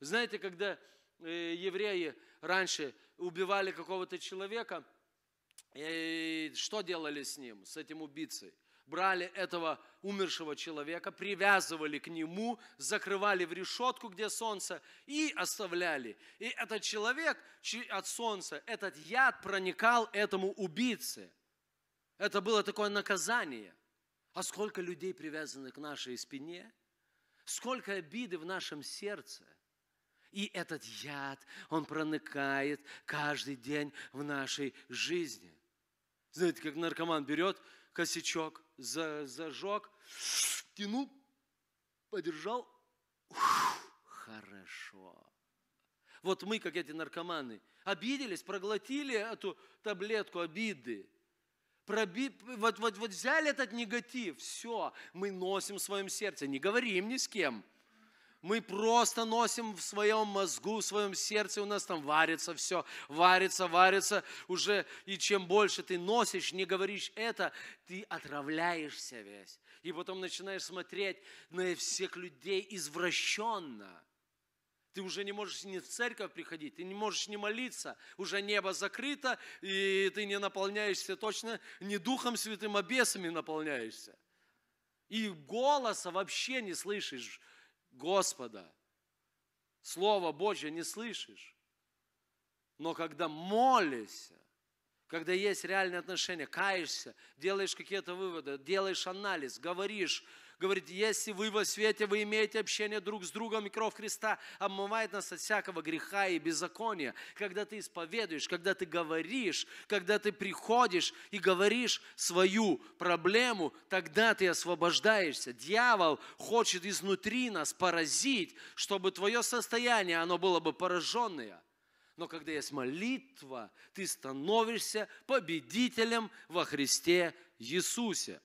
Знаете, когда э, евреи раньше убивали какого-то человека, и э, что делали с ним, с этим убийцей? брали этого умершего человека, привязывали к нему, закрывали в решетку, где солнце, и оставляли. И этот человек от солнца, этот яд проникал этому убийце. Это было такое наказание. А сколько людей привязаны к нашей спине, сколько обиды в нашем сердце – и этот яд, он проникает каждый день в нашей жизни. Знаете, как наркоман берет косячок, зажег, тянул, подержал. Ух, хорошо. Вот мы, как эти наркоманы, обиделись, проглотили эту таблетку обиды. Проби... Вот, вот, вот взяли этот негатив, все, мы носим в своем сердце, не говорим ни с кем – мы просто носим в своем мозгу, в своем сердце, у нас там варится все, варится, варится уже. И чем больше ты носишь, не говоришь это, ты отравляешься весь. И потом начинаешь смотреть на всех людей извращенно. Ты уже не можешь ни в церковь приходить, ты не можешь не молиться, уже небо закрыто, и ты не наполняешься точно не Духом Святым, а бесами наполняешься. И голоса вообще не слышишь Господа. Слово Божье не слышишь. Но когда молишься, когда есть реальные отношения, каешься, делаешь какие-то выводы, делаешь анализ, говоришь, говорит, если вы во свете, вы имеете общение друг с другом, и кровь Христа обмывает нас от всякого греха и беззакония. Когда ты исповедуешь, когда ты говоришь, когда ты приходишь и говоришь свою проблему, тогда ты освобождаешься. Дьявол хочет изнутри нас поразить, чтобы твое состояние, оно было бы пораженное – но когда есть молитва, ты становишься победителем во Христе Иисусе.